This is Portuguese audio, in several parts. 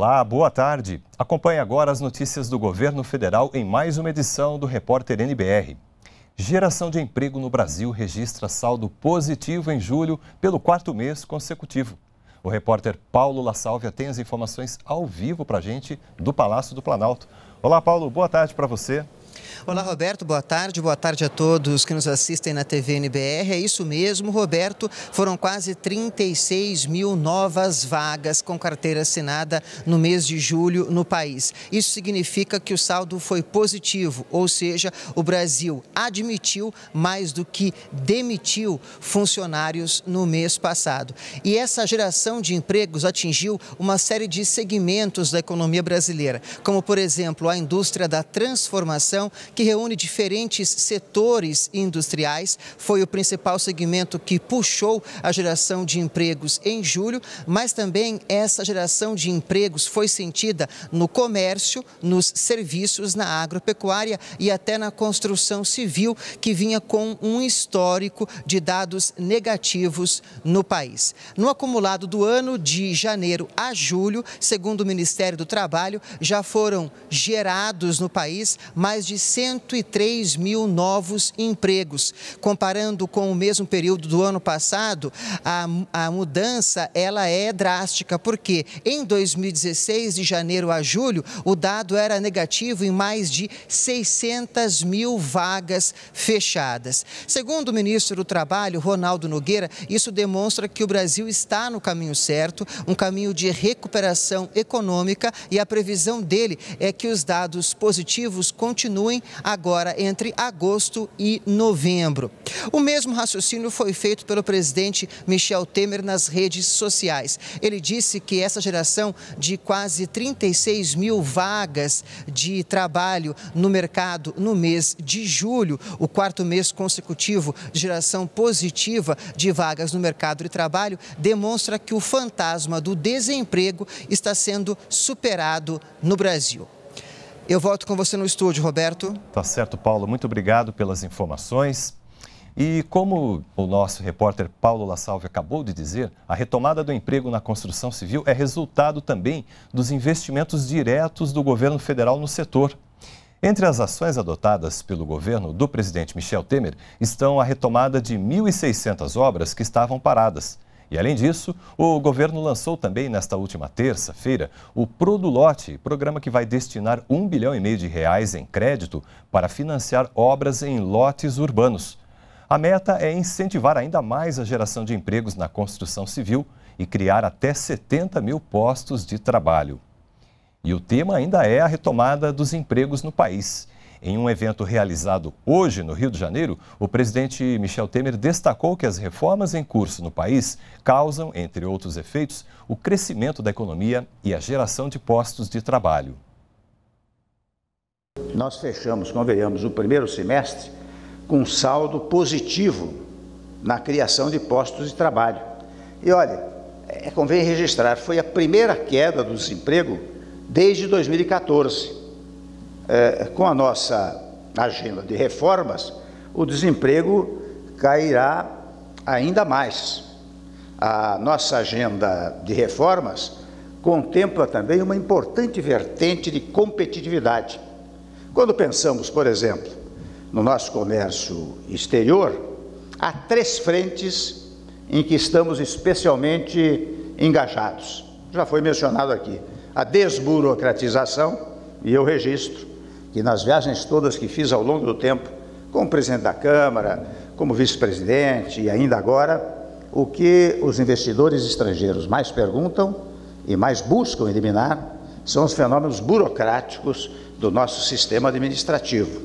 Olá, boa tarde. Acompanhe agora as notícias do governo federal em mais uma edição do Repórter NBR. Geração de emprego no Brasil registra saldo positivo em julho pelo quarto mês consecutivo. O repórter Paulo La Sálvia tem as informações ao vivo para a gente do Palácio do Planalto. Olá, Paulo, boa tarde para você. Olá, Roberto, boa tarde. Boa tarde a todos que nos assistem na TV NBR. É isso mesmo, Roberto. Foram quase 36 mil novas vagas com carteira assinada no mês de julho no país. Isso significa que o saldo foi positivo, ou seja, o Brasil admitiu mais do que demitiu funcionários no mês passado. E essa geração de empregos atingiu uma série de segmentos da economia brasileira, como, por exemplo, a indústria da transformação que reúne diferentes setores industriais. Foi o principal segmento que puxou a geração de empregos em julho, mas também essa geração de empregos foi sentida no comércio, nos serviços, na agropecuária e até na construção civil, que vinha com um histórico de dados negativos no país. No acumulado do ano, de janeiro a julho, segundo o Ministério do Trabalho, já foram gerados no país mais de 103 mil novos empregos. Comparando com o mesmo período do ano passado, a, a mudança ela é drástica, porque em 2016, de janeiro a julho, o dado era negativo em mais de 600 mil vagas fechadas. Segundo o ministro do Trabalho, Ronaldo Nogueira, isso demonstra que o Brasil está no caminho certo, um caminho de recuperação econômica e a previsão dele é que os dados positivos continuem agora entre agosto e novembro. O mesmo raciocínio foi feito pelo presidente Michel Temer nas redes sociais. Ele disse que essa geração de quase 36 mil vagas de trabalho no mercado no mês de julho, o quarto mês consecutivo de geração positiva de vagas no mercado de trabalho, demonstra que o fantasma do desemprego está sendo superado no Brasil. Eu volto com você no estúdio, Roberto. Tá certo, Paulo. Muito obrigado pelas informações. E como o nosso repórter Paulo Lassalve acabou de dizer, a retomada do emprego na construção civil é resultado também dos investimentos diretos do governo federal no setor. Entre as ações adotadas pelo governo do presidente Michel Temer estão a retomada de 1.600 obras que estavam paradas e além disso, o governo lançou também nesta última terça-feira o Produlote, programa que vai destinar um bilhão e meio de reais em crédito para financiar obras em lotes urbanos. A meta é incentivar ainda mais a geração de empregos na construção civil e criar até 70 mil postos de trabalho. E o tema ainda é a retomada dos empregos no país. Em um evento realizado hoje no Rio de Janeiro, o presidente Michel Temer destacou que as reformas em curso no país causam, entre outros efeitos, o crescimento da economia e a geração de postos de trabalho. Nós fechamos, convenhamos, o primeiro semestre com um saldo positivo na criação de postos de trabalho. E olha, é, convém registrar, foi a primeira queda do desemprego desde 2014. É, com a nossa agenda de reformas, o desemprego cairá ainda mais. A nossa agenda de reformas contempla também uma importante vertente de competitividade. Quando pensamos, por exemplo, no nosso comércio exterior, há três frentes em que estamos especialmente engajados. Já foi mencionado aqui: a desburocratização, e eu registro, que nas viagens todas que fiz ao longo do tempo, como presidente da Câmara, como vice-presidente e ainda agora, o que os investidores estrangeiros mais perguntam e mais buscam eliminar são os fenômenos burocráticos do nosso sistema administrativo.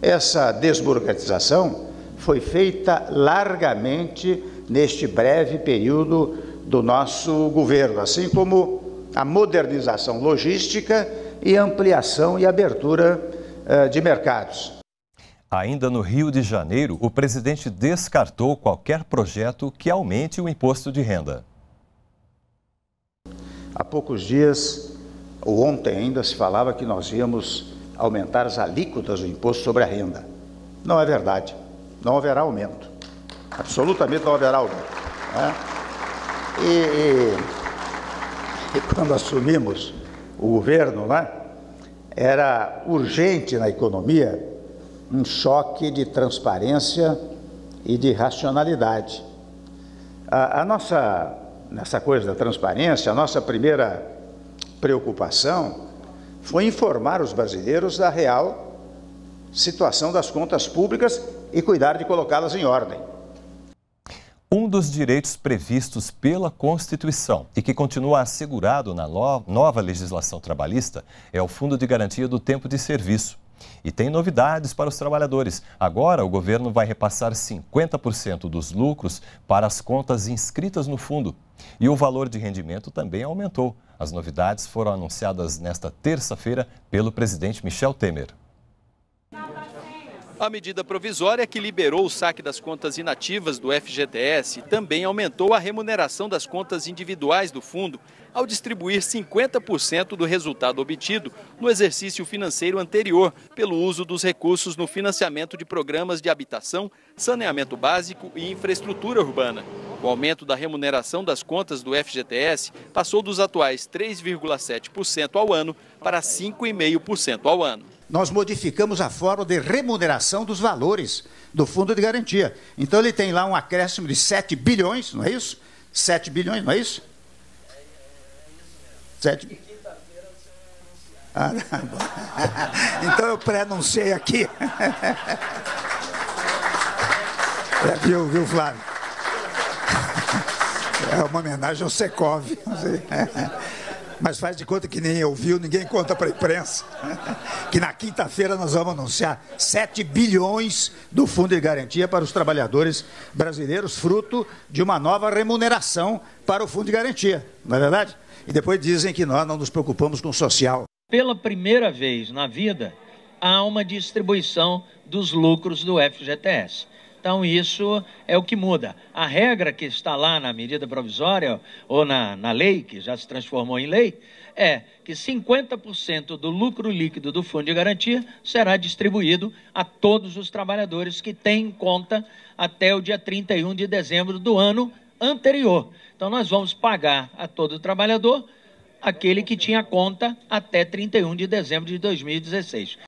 Essa desburocratização foi feita largamente neste breve período do nosso governo, assim como a modernização logística e ampliação e abertura eh, de mercados. Ainda no Rio de Janeiro, o presidente descartou qualquer projeto que aumente o imposto de renda. Há poucos dias, ou ontem ainda, se falava que nós íamos aumentar as alíquotas do imposto sobre a renda. Não é verdade. Não haverá aumento. Absolutamente não haverá aumento. Né? E, e, e quando assumimos o governo, né? era urgente na economia um choque de transparência e de racionalidade. A, a nossa, nessa coisa da transparência, a nossa primeira preocupação foi informar os brasileiros da real situação das contas públicas e cuidar de colocá-las em ordem um dos direitos previstos pela Constituição e que continua assegurado na nova legislação trabalhista é o Fundo de Garantia do Tempo de Serviço. E tem novidades para os trabalhadores. Agora, o governo vai repassar 50% dos lucros para as contas inscritas no fundo. E o valor de rendimento também aumentou. As novidades foram anunciadas nesta terça-feira pelo presidente Michel Temer. A medida provisória que liberou o saque das contas inativas do FGTS também aumentou a remuneração das contas individuais do fundo ao distribuir 50% do resultado obtido no exercício financeiro anterior pelo uso dos recursos no financiamento de programas de habitação, saneamento básico e infraestrutura urbana. O aumento da remuneração das contas do FGTS passou dos atuais 3,7% ao ano para 5,5% ao ano. Nós modificamos a forma de remuneração dos valores do Fundo de Garantia. Então ele tem lá um acréscimo de 7 bilhões, não é isso? 7 bilhões, não é isso? 7 bilhões. Ah, então eu pré-anunciei aqui. É, viu, viu, Flávio? É uma homenagem ao Secov. Mas faz de conta que nem ouviu, ninguém conta para a imprensa. Que na quinta-feira nós vamos anunciar 7 bilhões do Fundo de Garantia para os trabalhadores brasileiros, fruto de uma nova remuneração para o Fundo de Garantia, não é verdade? E depois dizem que nós não nos preocupamos com o social. Pela primeira vez na vida, há uma distribuição dos lucros do FGTS. Então, isso é o que muda. A regra que está lá na medida provisória, ou na, na lei, que já se transformou em lei, é que 50% do lucro líquido do fundo de garantia será distribuído a todos os trabalhadores que têm conta até o dia 31 de dezembro do ano anterior. Então, nós vamos pagar a todo trabalhador aquele que tinha conta até 31 de dezembro de 2016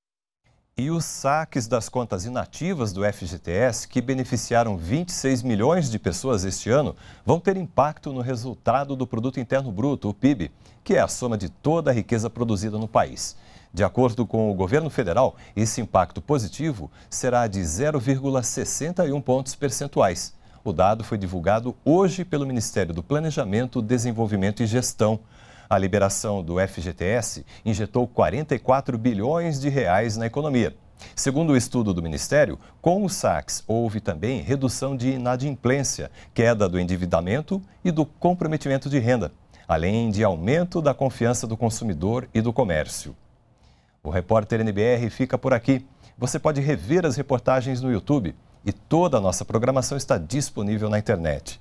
e os saques das contas inativas do FGTS, que beneficiaram 26 milhões de pessoas este ano, vão ter impacto no resultado do Produto Interno Bruto, o PIB, que é a soma de toda a riqueza produzida no país. De acordo com o governo federal, esse impacto positivo será de 0,61 pontos percentuais. O dado foi divulgado hoje pelo Ministério do Planejamento, Desenvolvimento e Gestão. A liberação do FGTS injetou 44 bilhões de reais na economia. Segundo o estudo do Ministério, com o Saxe houve também redução de inadimplência, queda do endividamento e do comprometimento de renda, além de aumento da confiança do consumidor e do comércio. O repórter NBR fica por aqui. Você pode rever as reportagens no YouTube e toda a nossa programação está disponível na internet.